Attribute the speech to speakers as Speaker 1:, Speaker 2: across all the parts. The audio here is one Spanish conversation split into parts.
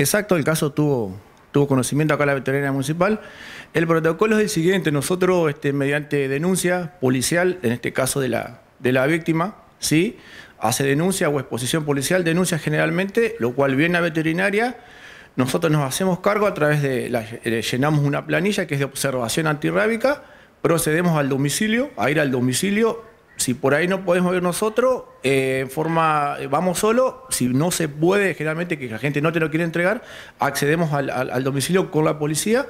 Speaker 1: exacto el caso tuvo, tuvo conocimiento acá la veterinaria municipal. El protocolo es el siguiente, nosotros este, mediante denuncia policial, en este caso de la, de la víctima, ¿sí? hace denuncia o exposición policial, denuncia generalmente, lo cual viene a veterinaria, nosotros nos hacemos cargo a través de, llenamos una planilla que es de observación antirrábica, procedemos al domicilio, a ir al domicilio, si por ahí no podemos ir nosotros, eh, en forma, eh, vamos solo, si no se puede, generalmente que la gente no te lo quiere entregar, accedemos al, domicilio con la policía,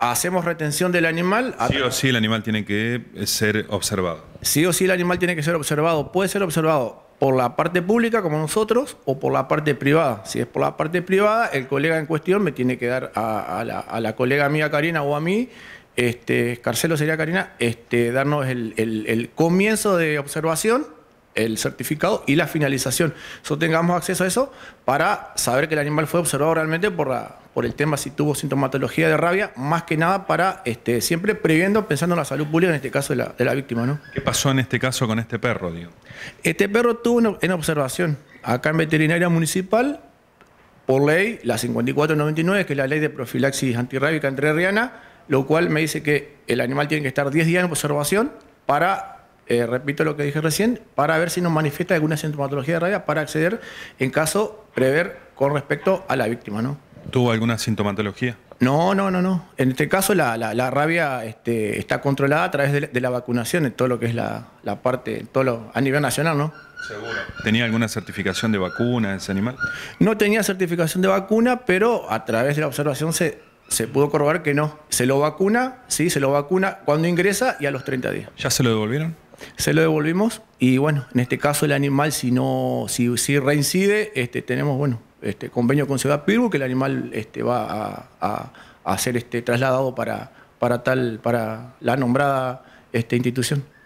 Speaker 1: hacemos retención del animal. Sí o
Speaker 2: sí el animal tiene que eh, ser observado.
Speaker 1: Sí o sí el animal tiene que ser observado. Puede ser observado por la parte pública como nosotros o por la parte privada. Si es por la parte privada, el colega en cuestión me tiene que dar a, la, a la, colega mía Karina o a mí este, Carcelo sería Karina, este, darnos el, comienzo de observación, el certificado y la finalización. Solo tengamos acceso a eso para saber que el animal fue observado realmente por, por el tema si tuvo sintomatología de rabia, más que nada para este, siempre previendo, pensando en la salud pública, en este caso de la, víctima. ¿no? ¿Qué pasó en este caso con este perro? Digo? Este perro tuvo una, en observación acá en Veterinaria Municipal, por ley, la 5499, que es la ley de profilaxis antirrábica entrerriana, lo cual me dice que el animal tiene que estar 10 días en observación para, eh, repito lo que dije recién, para ver si nos manifiesta alguna sintomatología de rabia para acceder en caso prever con respecto a la víctima. ¿no?
Speaker 2: ¿Tuvo alguna sintomatología?
Speaker 1: No, no, no, no. En este caso la, rabia este, está controlada a través de la, vacunación en todo lo que es la, parte, todo a nivel nacional, ¿no? Seguro. ¿Tenía alguna certificación de vacuna ese animal? No tenía certificación de vacuna, pero a través de la observación se se pudo corroborar que no. Se lo vacuna, sí, se lo vacuna cuando ingresa y a los 30 días. ¿Ya se lo devolvieron? Se lo devolvimos y bueno, en este caso el animal si no, si, si reincide, este, tenemos bueno, este convenio con Ciudad Pirú que el animal este, va a, ser este, trasladado para, para tal, para la nombrada este, institución.